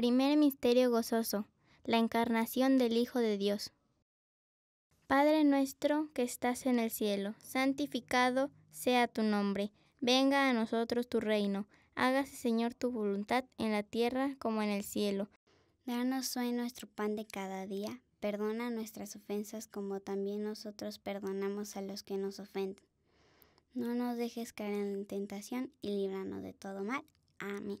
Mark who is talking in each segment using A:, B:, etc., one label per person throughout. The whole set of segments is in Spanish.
A: Primer misterio gozoso. La encarnación del Hijo de Dios. Padre nuestro que estás en el cielo, santificado sea tu nombre. Venga a nosotros tu reino.
B: Hágase, Señor, tu voluntad en la tierra como en el cielo. Danos hoy nuestro pan de cada día. Perdona nuestras ofensas como también nosotros perdonamos a los que nos ofenden. No nos dejes caer en tentación y líbranos de todo mal. Amén.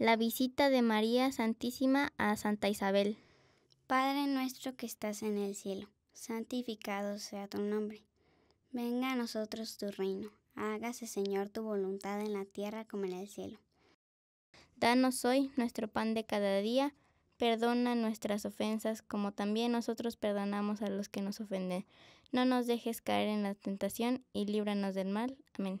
A: la visita de María Santísima a Santa Isabel.
B: Padre nuestro que estás en el cielo, santificado sea tu nombre. Venga a nosotros tu reino. Hágase, Señor, tu voluntad en la tierra como en el cielo.
A: Danos hoy nuestro pan de cada día. Perdona nuestras ofensas como también nosotros perdonamos a los que nos ofenden. No nos dejes caer en la tentación y líbranos del mal. Amén.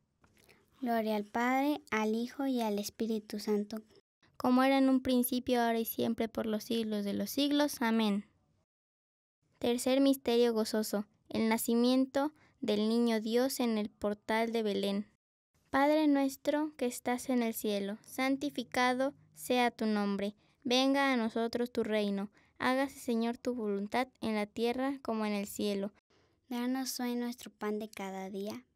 A: Gloria al Padre, al Hijo y al Espíritu Santo. Como era en un principio, ahora y siempre, por los siglos de los siglos. Amén. Tercer misterio gozoso. El nacimiento del niño Dios en el portal de Belén. Padre nuestro que estás en el cielo, santificado sea tu nombre. Venga
B: a nosotros tu reino. Hágase, Señor, tu voluntad en la tierra como en el cielo. Danos hoy nuestro pan de cada día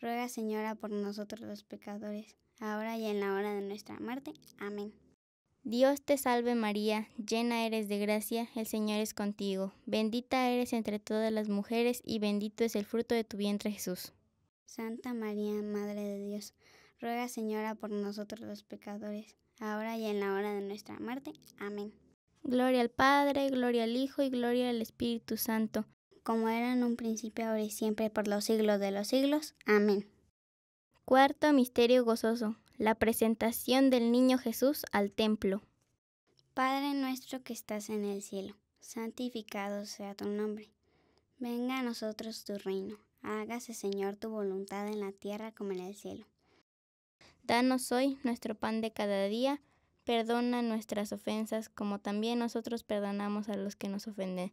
B: ruega Señora por nosotros los pecadores, ahora y en la hora de nuestra muerte. Amén.
A: Dios te salve María, llena eres de gracia, el Señor es contigo, bendita eres entre todas las mujeres y bendito es el fruto de tu vientre Jesús.
B: Santa María, Madre de Dios, ruega Señora por nosotros los pecadores, ahora y en la hora de nuestra muerte. Amén. Gloria al Padre, gloria al Hijo y gloria al Espíritu Santo como era en un principio, ahora y siempre, por los siglos de los siglos. Amén.
A: Cuarto misterio gozoso, la presentación del niño Jesús al templo.
B: Padre nuestro que estás en el cielo, santificado sea tu nombre. Venga a nosotros tu reino. Hágase, Señor, tu voluntad en la tierra como en el cielo.
A: Danos hoy nuestro pan de cada día. Perdona nuestras ofensas como también nosotros perdonamos a los que nos ofenden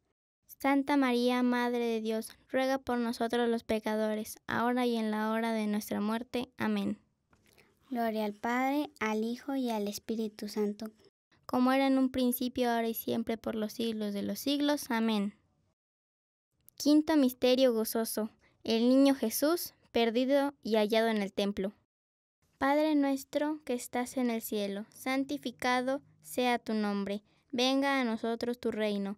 A: Santa María, Madre de Dios, ruega por nosotros los pecadores, ahora y en la hora de nuestra muerte. Amén. Gloria al Padre, al Hijo y al Espíritu Santo. Como era en un principio, ahora y siempre, por los siglos de los siglos. Amén. Quinto Misterio Gozoso. El Niño Jesús, perdido y hallado en el templo. Padre nuestro que estás en el cielo, santificado sea tu nombre, venga a nosotros tu reino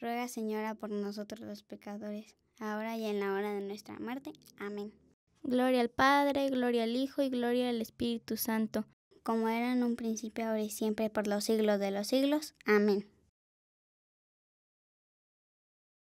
B: ruega Señora por nosotros los pecadores, ahora y en la hora de nuestra muerte. Amén. Gloria al Padre, gloria al Hijo y gloria al Espíritu Santo, como era en un principio, ahora y siempre, por los siglos de los siglos. Amén.